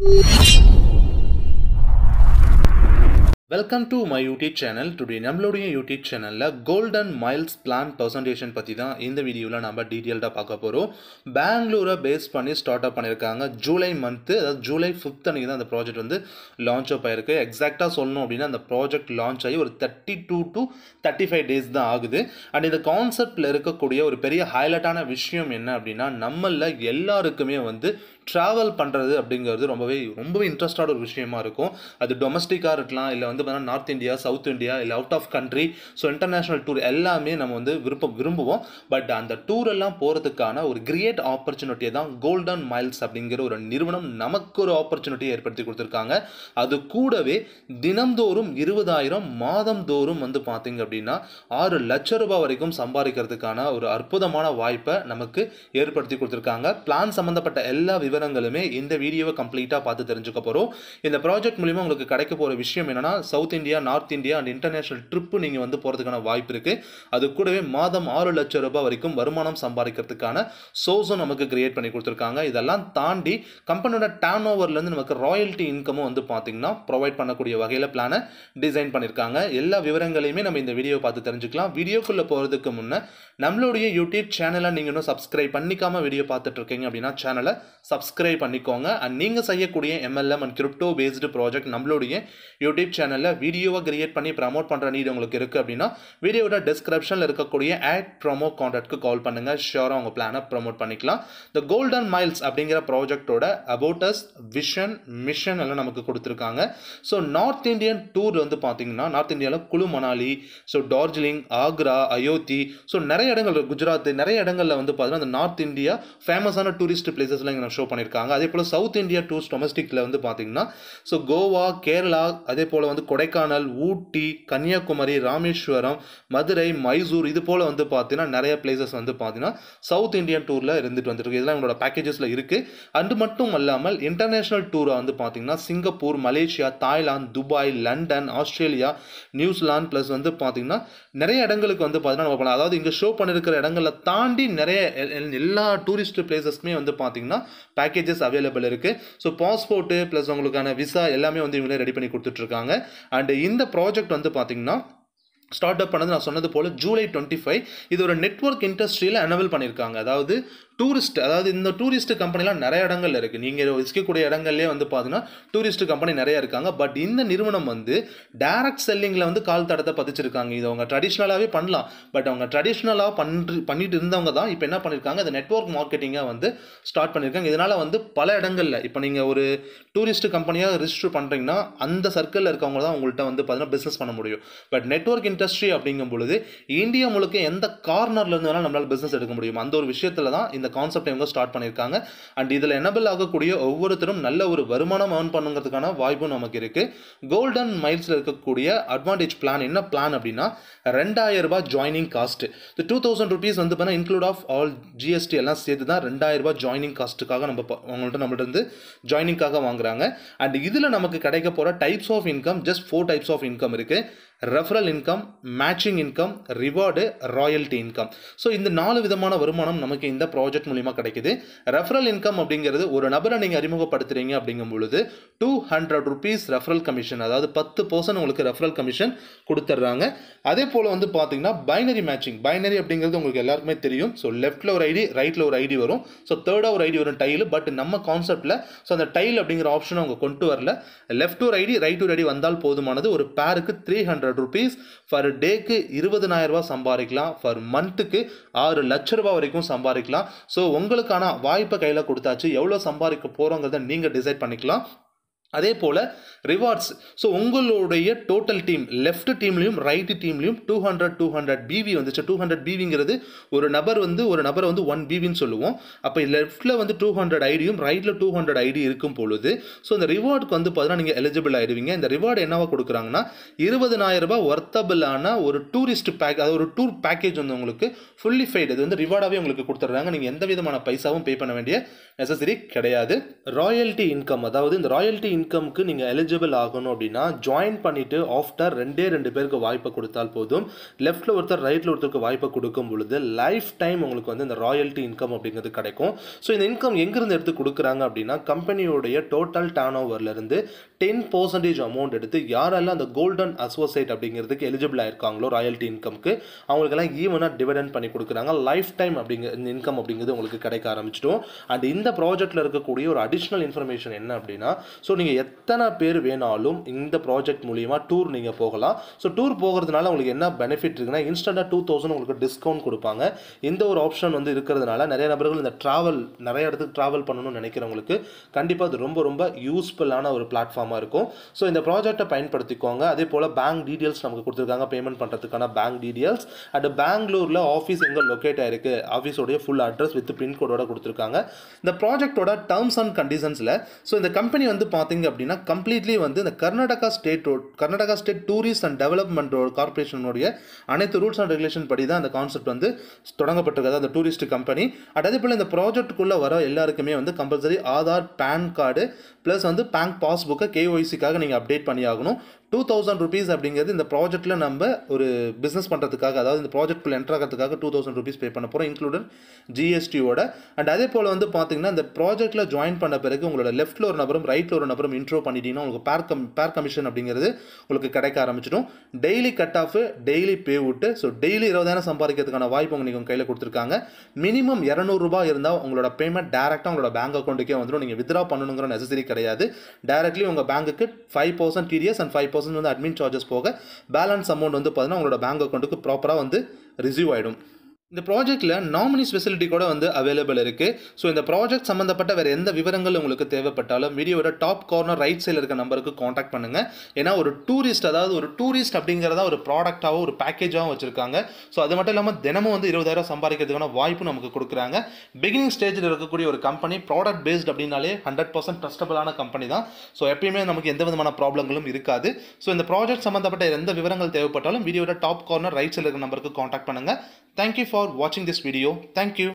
you welcome to my YouTube channel today நம்மளுடைய YouTube சேனலில் golden miles plan presentation பற்றி தான் இந்த வீடியோவில் நம்ம டீட்டெயில்டாக பார்க்க போகிறோம் பெங்களூரை பேஸ் பண்ணி ஸ்டார்ட் அப் பண்ணியிருக்காங்க ஜூலை மந்த்து அதாவது ஜூலை ஃபிஃப்த் அன்றைக்கி தான் அந்த ப்ராஜெக்ட் வந்து லான்ச் அப் ஆயிருக்கு எக்ஸாக்டாக சொல்லணும் அப்படின்னா அந்த ப்ராஜெக்ட் லான்ச் ஆகி ஒரு thirty two to thirty five days தான் ஆகுது அண்ட் இந்த கான்செப்டில் இருக்கக்கூடிய ஒரு பெரிய ஹைலைட்டான விஷயம் என்ன அப்படின்னா நம்மளில் எல்லாருக்குமே வந்து ட்ராவல் பண்ணுறது அப்படிங்கிறது ரொம்பவே ரொம்பவே இன்ட்ரெஸ்டான ஒரு விஷயமா இருக்கும் அது டொமஸ்டிக்காக இருக்கலாம் இல்லை வந்து வந்து நார்த் இந்தியா சவுத் இந்தியா இல்லை out of country so international tour எல்லாமே நம்ம வந்து விருப்பம் விரும்புவோம் பட் அந்த டூர் எல்லாம் போகிறதுக்கான ஒரு கிரியேட் ஆப்பர்ச்சுனிட்டியை தான் கோல்டன் மைல்ஸ் அப்படிங்கிற ஒரு நிறுவனம் நமக்கு ஒரு ஆப்பர்ச்சுனிட்டியை ஏற்படுத்தி கொடுத்துருக்காங்க அது கூடவே தினம்தோறும் இருபதாயிரம் மாதம்தோறும் வந்து பார்த்தீங்க அப்படின்னா ஆறு லட்ச ரூபாய் வரைக்கும் சம்பாதிக்கிறதுக்கான ஒரு அற்புதமான வாய்ப்பை நமக்கு ஏற்படுத்தி கொடுத்துருக்காங்க பிளான் சம்மந்தப்பட்ட எல்லா விவரங்களுமே இந்த வீடியோவை கம்ப்ளீட்டாக பார்த்து தெரிஞ்சுக்க போகிறோம் இந்த ப்ராஜெக்ட் மூலிமா உங்களுக்கு கிடைக்க போகிற விஷயம் என்னென்னா south India north India and international trip நீங்கள் வந்து போகிறதுக்கான வாய்ப்பு இருக்குது அது கூடவே மாதம் ஆறு லட்சம் ரூபாய் வரைக்கும் வருமானம் சம்பாதிக்கிறதுக்கான சோர்ஸும் நமக்கு கிரியேட் பண்ணி கொடுத்துருக்காங்க இதெல்லாம் தாண்டி கம்பெனியோட டேர்ன் ஓவர்லேருந்து நமக்கு ராயல்ட்டி இன்கமும் வந்து பார்த்திங்கன்னா ப்ரொவைட் பண்ணக்கூடிய வகையில் பிளானை டிசைன் பண்ணியிருக்காங்க எல்லா விவரங்களையுமே நம்ம இந்த வீடியோ பார்த்து தெரிஞ்சுக்கலாம் வீடியோக்குள்ளே போகிறதுக்கு முன்னே நம்மளுடைய யூடியூப் சேனலை நீங்கள் இன்னும் சப்ஸ்கிரைப் பண்ணிக்காமல் வீடியோ பார்த்துட்ருக்கீங்க அப்படின்னா சேனலை சப்ஸ்கிரைப் பண்ணிக்கோங்க அண்ட் நீங்கள் செய்யக்கூடிய MLM and crypto based project நம்மளுடைய யூடியூப் சேனல் சேனலில் வீடியோவை கிரியேட் பண்ணி ப்ரமோட் பண்ணுற நீடு உங்களுக்கு இருக்குது அப்படின்னா வீடியோட டிஸ்கிரிப்ஷனில் இருக்கக்கூடிய ஆட் ப்ரொமோ காண்டாக்ட்க்கு கால் பண்ணுங்கள் ஷியோராக உங்கள் பிளானை ப்ரமோட் பண்ணிக்கலாம் த கோல்டன் மைல்ஸ் அப்படிங்கிற ப்ராஜெக்டோட அபோட்டஸ் விஷன் மிஷன் எல்லாம் நமக்கு கொடுத்துருக்காங்க ஸோ நார்த் இந்தியன் டூர் வந்து பார்த்தீங்கன்னா நார்த் இந்தியாவில் குழு மணாலி ஸோ டார்ஜிலிங் ஆக்ரா அயோத்தி ஸோ நிறைய இடங்கள் குஜராத் நிறைய இடங்களில் வந்து பார்த்தீங்கன்னா அந்த நார்த் இந்தியா ஃபேமஸான டூரிஸ்ட் பிளேசஸ்லாம் இங்கே ஷோ பண்ணியிருக்காங்க அதே போல் சவுத் இந்தியா டூர்ஸ் டொமஸ்டிக்கில் வந்து பார்த்தீங்கன்னா ஸோ கோவா கேரளா அதே போல் வந்து கொடைக்கானல் ஊட்டி கன்னியாகுமரி ராமேஸ்வரம் மதுரை மைசூர் இது போல் வந்து பார்த்தீங்கன்னா நிறைய பிளேசஸ் வந்து பார்த்தீங்கன்னா சவுத் இந்தியன் டூரில் இருந்துட்டு வந்துருக்கு இதெல்லாம் எங்களோட பேக்கேஜஸில் இருக்குது அது மட்டும் இல்லாமல் இன்டர்நேஷ்னல் டூரை வந்து பார்த்தீங்கன்னா Singapore Malaysia Thailand Dubai London Australia New Zealand plus வந்து பார்த்தீங்கன்னா நிறைய இடங்களுக்கு வந்து பார்த்தீங்கன்னா அதாவது இங்கே ஷோ பண்ணியிருக்கிற இடங்களை தாண்டி நிறைய எல்லா டூரிஸ்ட் பிளேசஸ்க்குமே வந்து பார்த்தீங்கன்னா பேக்கேஜஸ் அவைலபிள் இருக்குது ஸோ பாஸ்போர்ட்டு ப்ளஸ் உங்களுக்கான விசா எல்லாமே வந்து இவங்களே ரெடி பண்ணி கொடுத்துட்ருக்காங்க அண்டு இந்த ப்ராஜெக்ட் வந்து பார்த்திங்கன்னா ஸ்டார்ட் அப் பண்ணது நான் சொன்னது போல் ஜூலை டுவெண்ட்டி ஃபைவ் இது ஒரு நெட்ஒர்க் இண்டஸ்ட்ரியில் அனவல் பண்ணியிருக்காங்க அதாவது டூரிஸ்ட் அதாவது இந்த டூரிஸ்ட் கம்பெனிலாம் நிறைய இடங்கள் இருக்குது நீங்கள் விற்கக்கூடிய இடங்கள்லேயே வந்து பார்த்தீங்கன்னா டூரிஸ்ட் கம்பெனி நிறைய இருக்காங்க பட் இந்த நிறுவனம் வந்து டைரக்ட் செல்லிங்கில் வந்து கால் தடத்தை பதிச்சிருக்காங்க இது அவங்க ட்ரெடிஷ்னலாகவே பண்ணலாம் பட் அவங்க ட்ரெடிஷ்னலாக பண்ணி பண்ணிட்டு இருந்தவங்க தான் இப்போ என்ன பண்ணியிருக்காங்க இந்த நெட்ஒர்க் மார்க்கெட்டிங்காக வந்து ஸ்டார்ட் பண்ணியிருக்காங்க இதனால் வந்து பல இடங்களில் இப்போ நீங்கள் ஒரு டூரிஸ்ட் கம்பெனியாக ரிஜிஸ்டர் பண்ணுறீங்கன்னா அந்த சர்க்கிளில் இருக்கவங்க தான் உங்கள்கிட்ட வந்து பார்த்தீங்கன்னா பிஸ்னஸ் பண்ண முடியும் பட் நெட்ஒர்க் இண்டஸ்ட்ரி அப்படிங்கும் பொழுது இந்தியா முழுக்க எந்த கார்னர்ல இருந்து நம்மளால் பிஸ்னஸ் எடுக்க முடியும் அந்த ஒரு விஷயத்தில் தான் இந்த கான்செப்ட் இவங்க ஸ்டார்ட் பண்ணியிருக்காங்க அண்ட் இதில் எனபிள் ஆகக்கூடிய ஒவ்வொருத்தரும் நல்ல ஒரு வருமானம் ஏர்ன் பண்ணுங்கிறதுக்கான வாய்ப்பும் நமக்கு இருக்குது கோல்டன் மைல்ஸில் இருக்கக்கூடிய அட்வான்டேஜ் பிளான் என்ன பிளான் அப்படின்னா ரெண்டாயிரம் ரூபாய் joining cost two thousand rupees வந்து பார்த்தீங்கன்னா இன்க்ளூட் ஆஃப் ஆல் ஜிஎஸ்டி எல்லாம் சேர்த்து தான் ரெண்டாயிரம் ரூபாய் ஜாயினிங் காஸ்ட்டுக்காக நம்ம அவங்கள்ட்ட நம்மள்ட இருந்து ஜாயினிங்காக வாங்குறாங்க அண்ட் இதில் நமக்கு கிடைக்க போகிற types of income just four types of income இருக்குது referral income matching income reward royalty income so இந்த நாலு விதமான வருமானம் நமக்கு இந்த ப்ராஜெக்ட் மூலிமா கிடைக்குது ரெஃபரல் இன்கம் அப்படிங்கிறது ஒரு நபரை நீங்கள் அறிமுகப்படுத்துறீங்க அப்படிங்கும் பொழுது two hundred rupees referral commission அதாவது பத்து பர்சன்ட் உங்களுக்கு ரெஃபரல் கமிஷன் கொடுத்துட்றாங்க அதே போல் வந்து பார்த்தீங்கன்னா பைனரி மேட்சிங் பைனரி அப்படிங்கிறது உங்களுக்கு எல்லாருக்குமே தெரியும் ஸோ லெஃப்டில் ஒரு ஐடி ரைட்டில் ஒரு ஐடி வரும் ஸோ தேர்டாக ஒரு ஐடி வரும் டைல் பட் நம்ம கான்செப்ட்டில் ஸோ அந்த டைல் அப்படிங்கிற ஆப்ஷனை அவங்க கொண்டு வரல லெஃப்ட் ஒரு ஐடி ரைட் ஒரு ஐடி வந்தால் போதுமானது ஒரு பேருக்கு three hundred hundred rupees per டேக்கு இருபதனாயிரரூபா சம்பாதிக்கலாம் ஃபர் மந்த்துக்கு ஆறு லட்ச ரூபா வரைக்கும் சம்பாதிக்கலாம் ஸோ உங்களுக்கான வாய்ப்பை கையில் கொடுத்தாச்சு எவ்வளோ சம்பாதிக்க போகிறோங்கிறத நீங்கள் டிசைட் பண்ணிக்கலாம் அதே போல் ரிவார்ட்ஸ் ஸோ உங்களுடைய டோட்டல் டீம் லெஃப்ட் டீம்லையும் ரைட்டு டீம்லையும் two hundred two hundred PV வந்துச்சு டூ ஹண்ட்ரட் பிவிங்கிறது ஒரு நபர் வந்து ஒரு நபரை வந்து ஒன் பிவின்னு சொல்லுவோம் அப்போ லெஃப்ட்டில் வந்து டூ ஹண்ட்ரட் ஐடியும் ரைட்டில் டூ ஹண்ட்ரட் ஐடி இருக்கும் பொழுது ஸோ அந்த ரிவார்டுக்கு வந்து பார்த்தீங்கன்னா நீங்கள் எலிஜிபிள் ஆகிடுவீங்க இந்த ரிவார்டு என்னவா கொடுக்குறாங்கன்னா ரூபாய் ஒர்த்தபிளான ஒரு டூரிஸ்ட் பேக் அது ஒரு டூர் பேக்கேஜ் வந்து உங்களுக்கு ஃபுல்லி ஃபைட் அது வந்து ரிவார்டாகவே உங்களுக்கு கொடுத்துட்றாங்க நீங்கள் எந்த விதமான பைசாவும் பே பண்ண வேண்டிய நெசசரி கிடையாது ராயல்ட்டி இன்கம் அதாவது இந்த ராயல்ட்டி இன்கம்க்கு நீங்கள் எலிஜிபிள் ஆகணும் அப்படின்னா ஜாயின் பண்ணிவிட்டு ஆஃப்டர் ரெண்டே ரெண்டு பேருக்கு வாய்ப்பை கொடுத்தால் போதும் லெஃப்ட்டில் ஒருத்தர் ரைட்டில் ஒருத்தருக்கு வாய்ப்பை கொடுக்கும் பொழுது லைஃப் டைம் உங்களுக்கு வந்து இந்த ராயல்ட்டி இன்கம் அப்படிங்கிறது கிடைக்கும் ஸோ இந்த இன்கம் எங்கேருந்து எடுத்து கொடுக்குறாங்க அப்படின்னா கம்பெனியோடைய டோட்டல் டர்ன் ஓவர்லேருந்து டென் பர்சன்டேஜ் அமௌண்ட் எடுத்து யாரெல்லாம் அந்த கோல்டன் அசோசியேட் அப்படிங்கிறதுக்கு எலிஜிபிள் ஆயிருக்காங்களோ ராயல்ட்டி இன்கம்க்கு அவங்களுக்கெல்லாம் ஈவனாக டிவிடன் பண்ணி கொடுக்குறாங்க லைஃப் டைம் அப்படிங்கிற இன்கம் அப்படிங்கிறது உங்களுக்கு கிடைக்க ஆரம்பிச்சிடும் அண்ட் இந்த ப்ராஜெக்ட்டில் இருக்கக்கூடிய ஒரு அடிஷ்னல் இன்ஃபர்மேஷன் என்ன அப்படின்னா ஸோ நீங்கள் நீங்கள் எத்தனை பேர் வேணாலும் இந்த ப்ராஜெக்ட் மூலிமா டூர் நீங்கள் போகலாம் ஸோ டூர் போகிறதுனால உங்களுக்கு என்ன பெனிஃபிட் இருக்குன்னா இன்ஸ்டண்ட்டாக டூ தௌசண்ட் உங்களுக்கு டிஸ்கவுண்ட் கொடுப்பாங்க இந்த ஒரு ஆப்ஷன் வந்து இருக்கிறதுனால நிறைய நபர்கள் இந்த ட்ராவல் நிறைய இடத்துக்கு ட்ராவல் பண்ணணும்னு நினைக்கிறவங்களுக்கு கண்டிப்பாக அது ரொம்ப ரொம்ப யூஸ்ஃபுல்லான ஒரு பிளாட்ஃபார்மாக இருக்கும் ஸோ இந்த ப்ராஜெக்டை பயன்படுத்திக்கோங்க அதே போல் பேங்க் டீட்டெயில்ஸ் நமக்கு கொடுத்துருக்காங்க பேமெண்ட் பண்ணுறதுக்கான பேங்க் டீட்டெயில்ஸ் அண்ட் பெங்களூரில் ஆஃபீஸ் எங்கே லொக்கேட் ஆயிருக்கு ஆஃபீஸோடைய ஃபுல் அட்ரஸ் வித் பின்கோடோட கொடுத்துருக்காங்க இந்த ப்ராஜெக்டோட டேர்ம்ஸ் அண்ட் கண்டிஷன்ஸில் ஸோ இந்த கம்பெனி வந்து பார்த்தீங்க பார்த்தீங்க அப்படின்னா கம்ப்ளீட்லி வந்து இந்த Karnataka state road Karnataka state tourist and development கார்பரேஷனுடைய அனைத்து ரூல்ஸ் அண்ட் ரெகுலேஷன் படி தான் அந்த கான்செப்ட் வந்து தொடங்கப்பட்டிருக்காது அந்த டூரிஸ்ட் கம்பெனி அட் அதே போல் இந்த ப்ராஜெக்ட்டுக்குள்ளே வர எல்லாருக்குமே வந்து compulsory Aadhaar pan card plus வந்து பேங்க் பாஸ்புக்கை கேஒய்சிக்காக நீங்கள் அப்டேட் பண்ணியாகணும் டூ தௌசண்ட் ருபீஸ் அப்படிங்கிறது இந்த ப்ராஜெக்ட்டில் நம்ம ஒரு பிஸ்னஸ் பண்ணுறதுக்காக அதாவது இந்த ப்ராஜெக்ட்குள்ளே என்ட்ரு ஆகிறதுக்காக டூ தௌசண்ட் ருபீஸ் பே பண்ண போகிறோம் இன்க்ளூடட் ஜிஎஸ்டியோட அண்ட் அதே போல் வந்து பார்த்திங்கன்னா இந்த ப்ராஜெக்ட்டில் ஜாயின் பண்ண பிறகு உங்களோட லெஃப்ட்டில் ஒரு நபரும் ரைட்டில் ஒரு நபரும் இன்ட்ரோ பண்ணிட்டீங்கன்னா உங்களுக்கு பேர் கம் பேர் கமிஷன் அப்படிங்கிறது உங்களுக்கு கிடைக்க ஆரம்பிச்சிடும் daily cut off daily pay விட்டு ஸோ டெய்லி இருபதாயிரம் சம்பாதிக்கிறதுக்கான வாய்ப்பு உங்களுக்கு உங்கள் கையில் கொடுத்துருக்காங்க மினிமம் இரநூறுபா இருந்தால் உங்களோட பேமெண்ட் டேரெக்டாக உங்களோட பேங்க் அக்கௌண்ட்டுக்கே வந்துடும் நீங்கள் வித்ரா பண்ணணுங்கிற நெசசரி கிடையாது டேரெக்ட்லி உங்கள் பேங்க்குக்கு five percent TDS and five thousand வந்து அட்மின் சார்ஜஸ் போக பேலன்ஸ் அமௌண்ட் வந்து பார்த்தீங்கன்னா உங்களோட பேங்க் அக்கௌண்ட்டுக்கு ப்ராப்பராக வந்து ரிசீவ் ஆகிடும் இந்த ப்ராஜெக்ட்டில் நாமினிஸ் ஃபெசிலிட்டி கூட வந்து அவைலபிள் இருக்குது ஸோ இந்த ப்ராஜெக்ட் சம்மந்தப்பட்ட வேறு எந்த விவரங்கள் உங்களுக்கு தேவைப்பட்டாலும் வீடியோட டாப் கார்னர் ரைட் சைடில் இருக்க நம்பருக்கு காண்டாக்ட் பண்ணுங்கள் ஏன்னா ஒரு டூரிஸ்ட் அதாவது ஒரு டூரிஸ்ட் அப்படிங்கிறதா ஒரு ப்ராடக்டாகவும் ஒரு பேக்கேஜாகவும் வச்சுருக்காங்க ஸோ அது மட்டும் இல்லாமல் தினமும் வந்து இருபதாயிரம் சம்பாதிக்கிறதுக்கான வாய்ப்பு நமக்கு கொடுக்குறாங்க பிகினிங் ஸ்டேஜில் இருக்கக்கூடிய ஒரு கம்பெனி ப்ராடக்ட் பேஸ்ட் அப்படின்னாலே ஹண்ட்ரட் பர்சன்ட் ட்ரஸ்டபிளான கம்பெனி தான் ஸோ எப்பயுமே நமக்கு எந்த விதமான ப்ராப்ளங்களும் இருக்காது ஸோ இந்த ப்ராஜெக்ட் சம்மந்தப்பட்ட எந்த விவரங்கள் தேவைப்பட்டாலும் வீடியோட டாப் கார்னர் ரைட் சைடில் இருக்க நம்பருக்கு காண்டாக்ட் பண்ணுங்கள் Thank you for watching this video. Thank you.